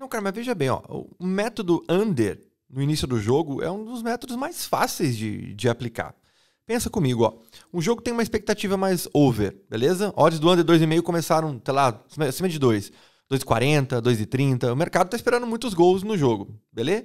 Não, cara, mas veja bem, ó, o método under no início do jogo é um dos métodos mais fáceis de, de aplicar. Pensa comigo, ó. O jogo tem uma expectativa mais over, beleza? Odds do under 2,5 começaram, sei lá, acima de 2. 2,40, 2,30. O mercado está esperando muitos gols no jogo, beleza?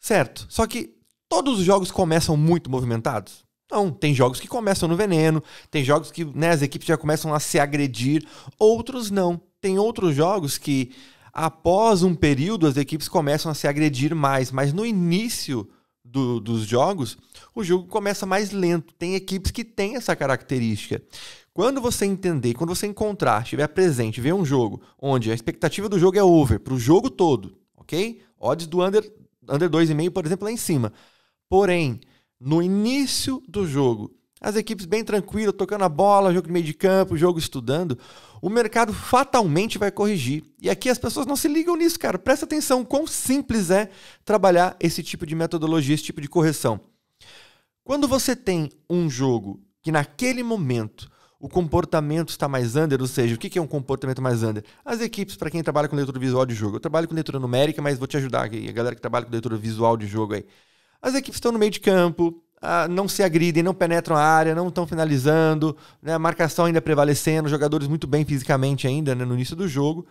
Certo. Só que todos os jogos começam muito movimentados? Não, tem jogos que começam no veneno, tem jogos que né, as equipes já começam a se agredir, outros não. Tem outros jogos que Após um período, as equipes começam a se agredir mais, mas no início do, dos jogos, o jogo começa mais lento. Tem equipes que têm essa característica. Quando você entender, quando você encontrar, estiver presente, ver um jogo onde a expectativa do jogo é over para o jogo todo, ok? Odds do under, under 2,5, por exemplo, lá em cima. Porém, no início do jogo, as equipes bem tranquilas, tocando a bola, jogo no meio de campo, jogo estudando, o mercado fatalmente vai corrigir. E aqui as pessoas não se ligam nisso, cara. Presta atenção quão simples é trabalhar esse tipo de metodologia, esse tipo de correção. Quando você tem um jogo que naquele momento o comportamento está mais under, ou seja, o que é um comportamento mais under? As equipes, para quem trabalha com leitura visual de jogo, eu trabalho com leitura numérica, mas vou te ajudar aqui, a galera que trabalha com leitura visual de jogo aí. As equipes estão no meio de campo, ah, não se agridem, não penetram a área, não estão finalizando, né? a marcação ainda prevalecendo, jogadores muito bem fisicamente ainda né? no início do jogo.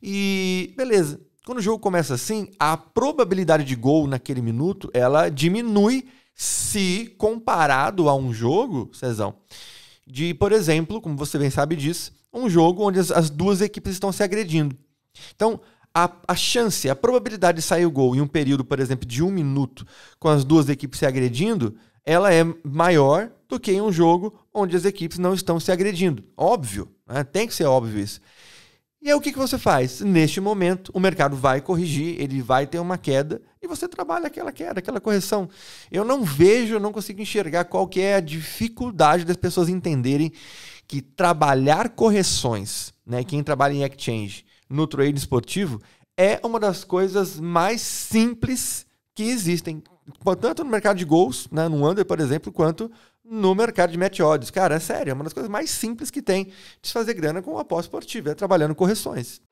E beleza, quando o jogo começa assim, a probabilidade de gol naquele minuto ela diminui se comparado a um jogo, Cezão, de, por exemplo, como você bem sabe disso, um jogo onde as duas equipes estão se agredindo. Então, a, a chance, a probabilidade de sair o gol em um período, por exemplo, de um minuto, com as duas equipes se agredindo, ela é maior do que em um jogo onde as equipes não estão se agredindo. Óbvio, né? tem que ser óbvio isso. E aí o que, que você faz? Neste momento, o mercado vai corrigir, ele vai ter uma queda e você trabalha aquela queda, aquela correção. Eu não vejo, eu não consigo enxergar qual que é a dificuldade das pessoas entenderem que trabalhar correções, né? Quem trabalha em exchange no trading esportivo é uma das coisas mais simples que existem, tanto no mercado de gols, né, no under, por exemplo, quanto no mercado de match odds. Cara, é sério, é uma das coisas mais simples que tem de se fazer grana com aposta esportiva, é trabalhando correções.